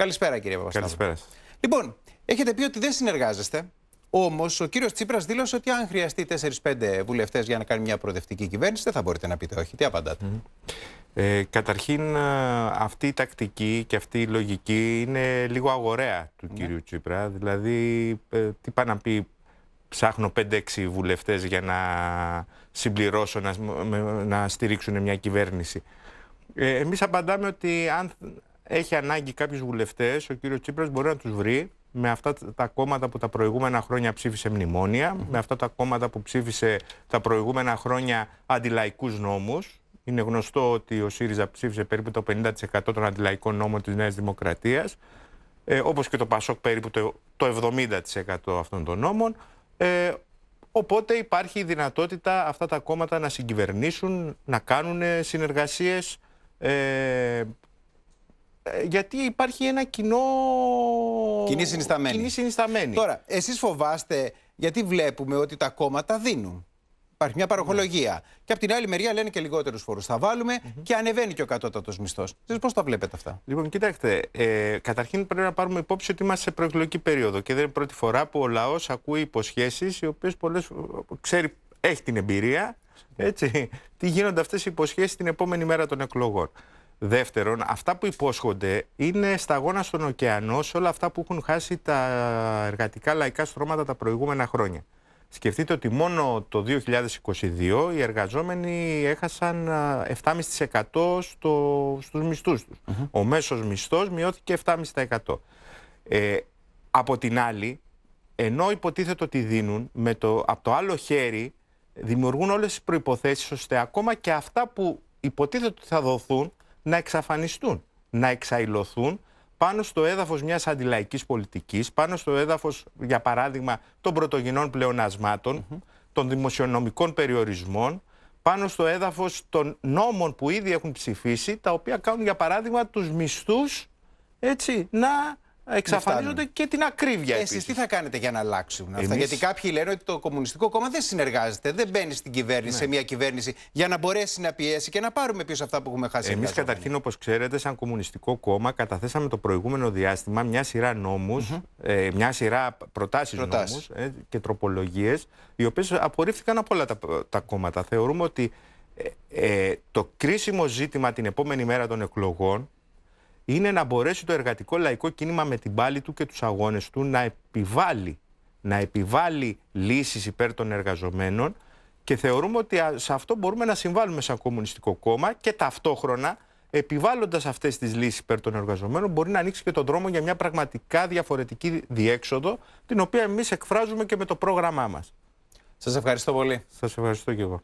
Καλησπέρα, κύριε Παπασταύρου. Καλησπέρα. Λοιπόν, έχετε πει ότι δεν συνεργάζεστε. Όμως, ο κύριος Τσίπρας δήλωσε ότι αν χρειαστεί 4-5 βουλευτές για να κάνει μια προοδευτική κυβέρνηση, δεν θα μπορείτε να πείτε όχι. Τι απαντάτε. Ε, καταρχήν, ε, αυτή η τακτική και αυτή η λογική είναι λίγο αγοραία του mm. κύριου Τσίπρα. Δηλαδή, ε, τι πάει να πει, ψάχνω 5-6 βουλευτές για να συμπληρώσω, να, να στηρίξουν μια κυβέρνηση. Ε, εμείς απαντάμε ότι αν έχει ανάγκη κάποιου βουλευτές, ο κύριος Τσίπρας μπορεί να τους βρει με αυτά τα κόμματα που τα προηγούμενα χρόνια ψήφισε μνημόνια, με αυτά τα κόμματα που ψήφισε τα προηγούμενα χρόνια αντιλαϊκούς νόμους. Είναι γνωστό ότι ο ΣΥΡΙΖΑ ψήφισε περίπου το 50% των αντιλαϊκών νόμων της Νέας Δημοκρατίας, ε, όπως και το ΠΑΣΟΚ περίπου το, 70% αυτών των νόμων. Ε, οπότε υπάρχει η δυνατότητα αυτά τα κόμματα να συγκυβερνήσουν, να κάνουν συνεργασίες ε, γιατί υπάρχει ένα κοινό. Κοινή συνισταμένη. Κοινή συνισταμένη. Τώρα, εσείς φοβάστε, γιατί βλέπουμε ότι τα κόμματα δίνουν. Υπάρχει μια παροχολογία. Mm. Και από την άλλη μεριά λένε και λιγότερους φόρου θα βάλουμε mm -hmm. και ανεβαίνει και ο κατώτατος μισθός. Εσείς πώς τα βλέπετε αυτά. Λοιπόν, κοιτάξτε, ε, καταρχήν πρέπει να πάρουμε υπόψη ότι είμαστε σε προεκλογική περίοδο και δεν είναι πρώτη φορά που ο λαός ακούει υποσχέσεις, οι οποίες πολλές ξέρει, έχει την εμπειρία. Ναι. Έτσι, τι γίνονται αυτές οι υποσχέσεις την επόμενη μέρα των εκλογών. Δεύτερον, αυτά που υπόσχονται είναι σταγόνα στον ωκεανό σε όλα αυτά που έχουν χάσει τα εργατικά λαϊκά στρώματα τα προηγούμενα χρόνια. Σκεφτείτε ότι μόνο το 2022 οι εργαζόμενοι έχασαν 7,5% στο, στους μισθούς τους. Ο μέσος μισθός μειώθηκε 7,5%. Ε, από την άλλη, ενώ υποτίθεται ότι δίνουν, με το, από το άλλο χέρι δημιουργούν όλες τις προϋποθέσεις ώστε ακόμα και αυτά που υποτίθεται ότι θα δοθούν να εξαφανιστούν, να εξαϊλωθούν πάνω στο έδαφος μιας αντιλαϊκής πολιτικής, πάνω στο έδαφος, για παράδειγμα, των πρωτογενών πλεονασμάτων, των δημοσιονομικών περιορισμών, πάνω στο έδαφος των νόμων που ήδη έχουν ψηφίσει, τα οποία κάνουν, για παράδειγμα, τους μισθούς, έτσι, να ε, εξαφανίζονται και την ακρίβεια. Εσείς τι θα κάνετε για να αλλάξουν Εμείς... αυτά. Γιατί κάποιοι λένε ότι το Κομμουνιστικό Κόμμα δεν συνεργάζεται, δεν μπαίνει στην κυβέρνηση, ναι. σε μια κυβέρνηση για να μπορέσει να πιέσει και να πάρουμε πίσω αυτά που έχουμε χάσει. Εμείς, καταρχήν, όπως ξέρετε, σαν Κομμουνιστικό Κόμμα, καταθέσαμε το προηγούμενο διάστημα μια σειρά νόμους, mm -hmm. Ε, μια σειρά προτάσεις νόμους ε, και τροπολογίες, οι οποίες απορρίφθηκαν από όλα τα, τα κόμματα. Θεωρούμε ότι ε, ε το κρίσιμο ζήτημα την επόμενη μέρα των εκλογών είναι να μπορέσει το εργατικό λαϊκό κίνημα με την πάλη του και τους αγώνες του να επιβάλλει, να επιβάλλει λύσεις υπέρ των εργαζομένων και θεωρούμε ότι σε αυτό μπορούμε να συμβάλλουμε σαν κομμουνιστικό κόμμα και ταυτόχρονα επιβάλλοντας αυτές τις λύσεις υπέρ των εργαζομένων μπορεί να ανοίξει και τον δρόμο για μια πραγματικά διαφορετική διέξοδο την οποία εμείς εκφράζουμε και με το πρόγραμμά μας. Σας ευχαριστώ πολύ. Σας ευχαριστώ και εγώ.